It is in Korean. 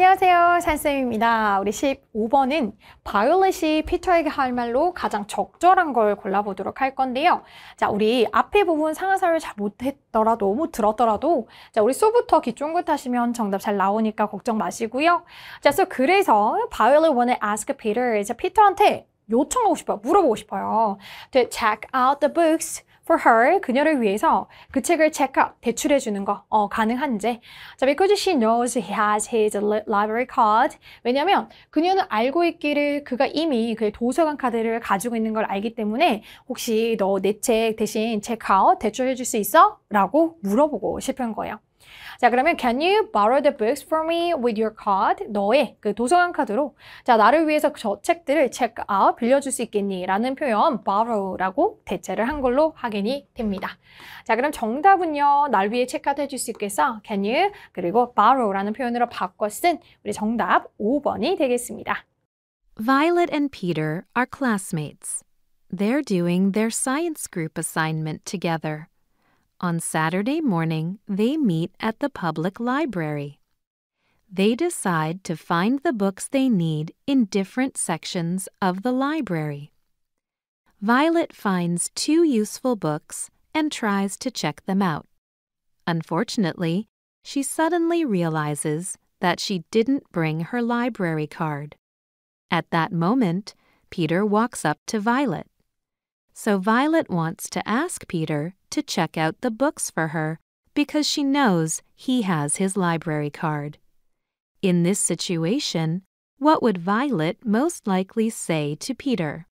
안녕하세요. 산쌤입니다. 우리 15번은 바이올렛이 피터에게 할 말로 가장 적절한 걸 골라보도록 할 건데요. 자, 우리 앞에 부분 상하사를 잘 못했더라도, 못 들었더라도, 자, 우리 수부터 귀 쫑긋하시면 정답 잘 나오니까 걱정 마시고요. 자, 그래서, 그래서 바이올렛 원의 ask Peter, 이 피터한테 요청하고 싶어요. 물어보고 싶어요. To check out the books For her, 그녀를 위해서 그 책을 체크아웃, 대출해 주는 거 어, 가능한지. 자, because she knows he has his library card. 왜냐면 그녀는 알고 있기를 그가 이미 그의 도서관 카드를 가지고 있는 걸 알기 때문에 혹시 너 내 책 대신 체크아웃, 대출해 줄 수 있어? 라고 물어보고 싶은 거예요. 자 그러면 can you borrow the books from me with your card? 너의 그 도서관 카드로 자 나를 위해서 저 책들을 check out 빌려줄 수 있겠니? 라는 표현 borrow라고 대체를 한 걸로 확인이 됩니다. 자 그럼 정답은요. 날 위해 체크아웃 해줄 수 있겠어? can you? 그리고 borrow라는 표현으로 바꿔 쓴 우리 정답 5번이 되겠습니다. Violet and Peter are classmates. They're doing their science group assignment together. On Saturday morning, they meet at the public library. They decide to find the books they need in different sections of the library. Violet finds two useful books and tries to check them out. Unfortunately, she suddenly realizes that she didn't bring her library card. At that moment, Peter walks up to Violet. So Violet wants to ask Peter to check out the books for her because she knows he has his library card. In this situation, what would Violet most likely say to Peter?